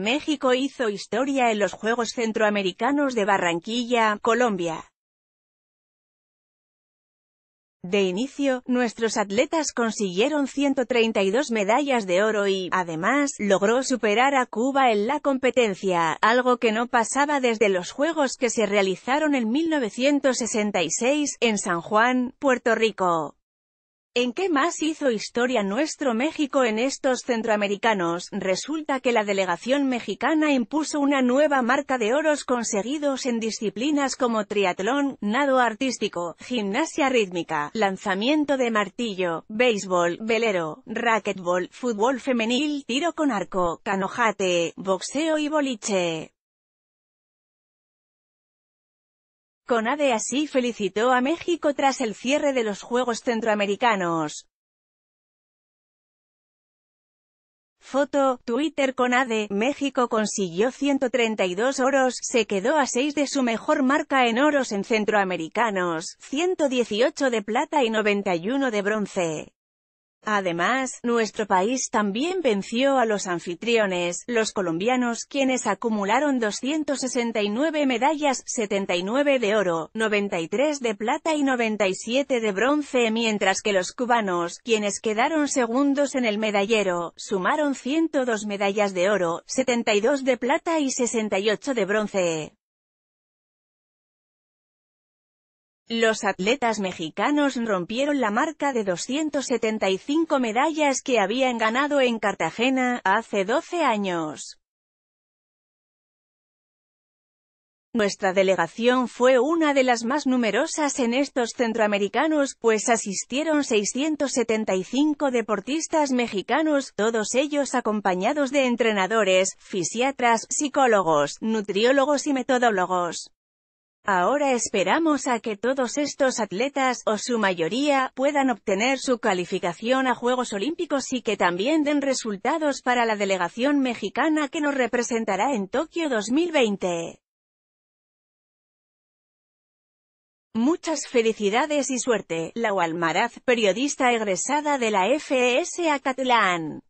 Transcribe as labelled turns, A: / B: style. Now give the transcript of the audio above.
A: México hizo historia en los Juegos Centroamericanos de Barranquilla, Colombia. De inicio, nuestros atletas consiguieron 132 medallas de oro y, además, logró superar a Cuba en la competencia, algo que no pasaba desde los Juegos que se realizaron en 1966, en San Juan, Puerto Rico. ¿En qué más hizo historia nuestro México en estos centroamericanos? Resulta que la delegación mexicana impuso una nueva marca de oros conseguidos en disciplinas como triatlón, nado artístico, gimnasia rítmica, lanzamiento de martillo, béisbol, velero, racquetbol, fútbol femenil, tiro con arco, canojate, boxeo y boliche. CONADE así felicitó a México tras el cierre de los Juegos Centroamericanos. Foto, Twitter CONADE, México consiguió 132 oros, se quedó a 6 de su mejor marca en oros en centroamericanos, 118 de plata y 91 de bronce. Además, nuestro país también venció a los anfitriones, los colombianos, quienes acumularon 269 medallas, 79 de oro, 93 de plata y 97 de bronce, mientras que los cubanos, quienes quedaron segundos en el medallero, sumaron 102 medallas de oro, 72 de plata y 68 de bronce. Los atletas mexicanos rompieron la marca de 275 medallas que habían ganado en Cartagena, hace 12 años. Nuestra delegación fue una de las más numerosas en estos centroamericanos, pues asistieron 675 deportistas mexicanos, todos ellos acompañados de entrenadores, fisiatras, psicólogos, nutriólogos y metodólogos. Ahora esperamos a que todos estos atletas, o su mayoría, puedan obtener su calificación a Juegos Olímpicos y que también den resultados para la delegación mexicana que nos representará en Tokio 2020. Muchas felicidades y suerte, la periodista egresada de la FES Acatlán.